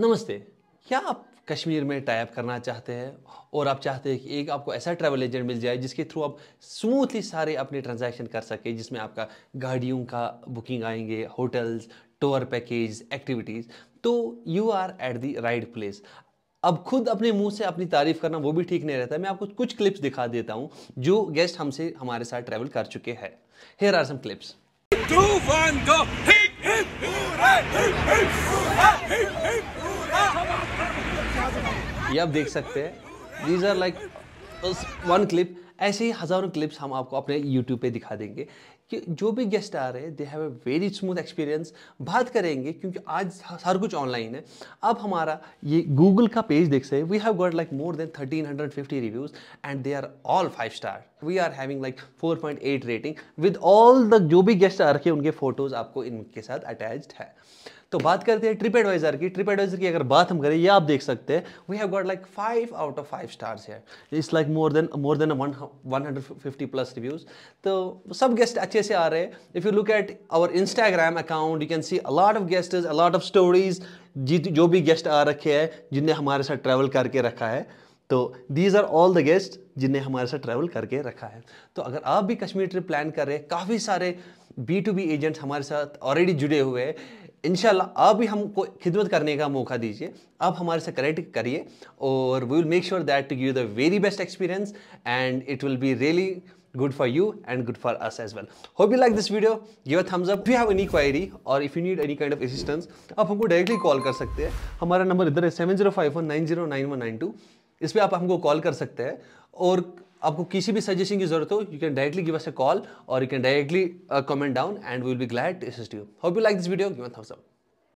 नमस्ते क्या आप कश्मीर में टाइप करना चाहते हैं और आप चाहते हैं कि एक आपको ऐसा ट्रैवल एजेंट मिल जाए जिसके थ्रू आप स्मूथली सारे अपने ट्रांजैक्शन कर सकें जिसमें आपका गाड़ियों का बुकिंग आएंगे होटल्स टूर पैकेज एक्टिविटीज़ तो you are at the right place अब खुद अपने मुंह से अपनी तारीफ करना वो भी ठीक नहीं रहता मैं आपको कुछ क्लिप्स दिखा देता हूँ जो गेस्ट हमसे हमारे साथ ट्रैवल कर चुके हैं हेयर आर सम क्लिप्स ये आप देख सकते हैं these are like one clip ऐसे ही हज़ारों क्लिप्स हम आपको अपने यूट्यूब पे दिखा देंगे कि जो भी गेस्ट आ रहे हैं they have a very smooth experience बात करेंगे क्योंकि आज हर कुछ ऑनलाइन है अब हमारा ये गूगल का पेज देख सकते we have got like more than 1350 reviews and they are all five star we are having like 4.8 rating with all the जो भी गेस्ट आ रखे उनके फोटोज़ आपको इनके साथ अटैच्ड है तो बात करते हैं ट्रिप एडवाइजर की ट्रिप एडवाइजर की अगर बात हम करें ये आप देख सकते हैं we have got like five out of five stars है it's like more than more than one hundred fifty plus reviews तो सब गेस्ट अच्छे से आ रहे हैं if you look at our Instagram account you can see a lot of guest a lot of stories जो भी गेस्ट आ रखे हैं जिनने हमारे साथ ट्रैवल करके रखा है तो these are all the guest जिन्हें हमारे साथ ट्रैवल करके रखा है तो अगर आप भी कश्मीर ट्रिप प्लान कर रहे हैं काफ़ी सारे बी टू बी एजेंट्स हमारे साथ ऑलरेडी जुड़े हुए हैं इनशाला आप भी हमको खिदमत करने का मौका दीजिए आप हमारे से कनेक्ट करिए और we will make sure that to give the very best experience and it will be really good for you and good for us as well हो बी like this video give a thumbs you have any have और if you need any kind of assistance आप हमको directly call कर सकते हैं हमारा number इधर है seven zero five one nine zero nine one nine two इस पर आप हमको कॉल कर सकते हैं और आपको किसी भी सजेशन की जरूरत हो you can directly give us a call और you can directly comment down and we will be glad to assist you hope you like this video give a thumbs up